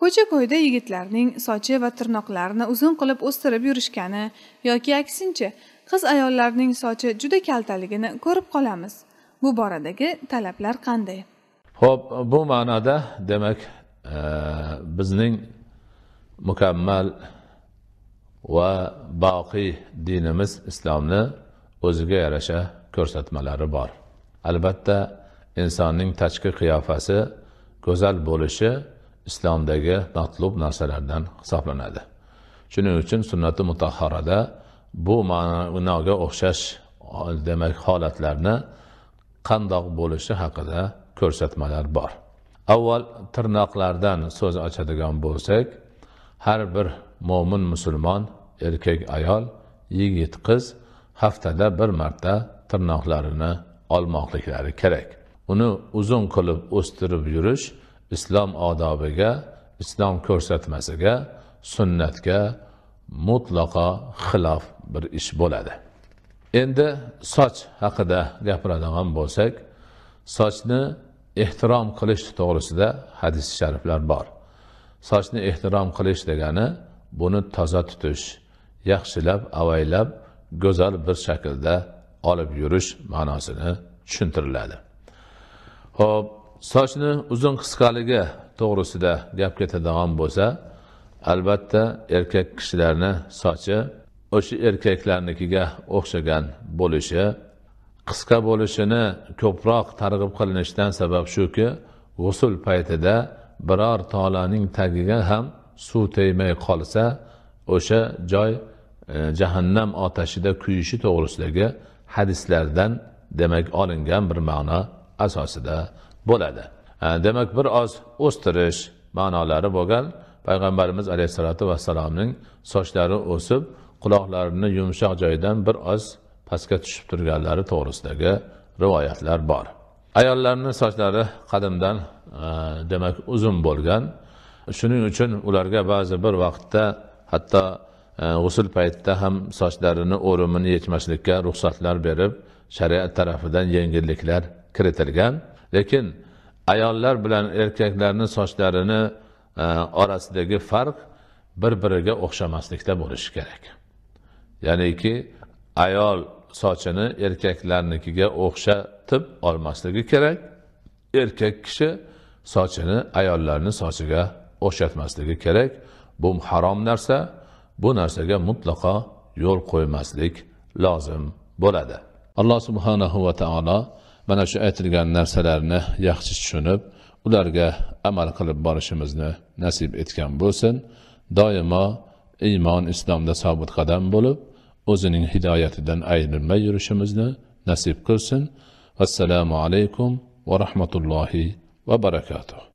ko'cha ko'yda yigitlarning sochi va tirnoqlarini uzun qilib o'stirib yurishgani yoki aksincha qiz ayollarning sochi juda kaltaligini ko'rib qolamiz bu boradagi talablar qanday ho'p bu ma'noda demak e, bizning mukammal va boqiy dinimiz islomni o'ziga yarasha ko'rsatmalari bor albatta insonning tashqi qiyofasi go'zal bo'lishi islomdagi matlub narsalardan hisoblanadi shuning uchun sunnati mutahharada bu ma'noga o'xshash demak holatlarni qandoq bo'lishi haqida ko'rsatmalar bor avval tirnoqlardan so'z ochadigan bo'lsak har bir mo'min musulmon erkak ayol yigit qiz haftada bir marta tirnoqlarini olmoqliklari kerak uni uzun qilib o'stirib yurish islom odobiga islom ko'rsatmasiga sunnatga mutlaqo xilof bir ish bo'ladi endi soch haqida gapiradigan bo'lsak sochni ehtirom qilish to'g'risida hadis shariflar bor sochni ehtirom qilish degani buni toza tutish yaxshilab avaylab go'zal bir shaklda olib yurish ma'nosini tushuntiriladi ho'p sochni uzun qisqaligi to'g'risida gap ketadigan bo'lsa albatta erkak kishilarni sochi o'sha erkaklarnikiga o'xshagan bo'lishi qisqa bo'lishini ko'proq targ'ib qilinishdan sabab shuki g'usul paytida biror tolaning tagiga ham suv tegmay qolsa o'sha joy e, jahannam otashida kuyishi to'g'risidagi hadislardan demak olingan bir ma'no asosida bo'ladi demak bir oz o'stirish ma'nolari bo'lgan payg'ambarimiz alayhissalotu vassalomning sochlari o'sib quloqlarini yumshoq joyidan bir oz pastga tushib turganlari to'g'risidagi rivoyatlar bor ayollarni sochlari qadimdan e, demak uzun bo'lgan shuning uchun ularga ba'zi bir vaqtda hatto e, g'usul paytida ham sochlarini o'rimini yechmaslikka ruxsatlar berib shariat tarafidan yengilliklar kiritilgan lekin ayollar bilan erkaklarni sochlarini e, orasidagi farq bir biriga o'xshamaslikda bo'lishi kerak ya'niki ayol sochini erkaklarnikiga o'xshatib olmasligi kerak erkak kishi sochini ayollarni sochiga o'xshatmasligi kerak bu harom narsa bu narsaga mutlaqo yo'l qo'ymaslik lozim bo'ladi alloh subhanahu va taolo mana shu aytilgan narsalarni yaxshi tushunib ularga amal qilib borishimizni nasib etgan bo'lsin doimo iymon islomda sobit qadam bo'lib o'zining hidoyatidan ayrilmay yurishimizni nasib qilsin assalomu alaykum va rahmatullohi va barakatuh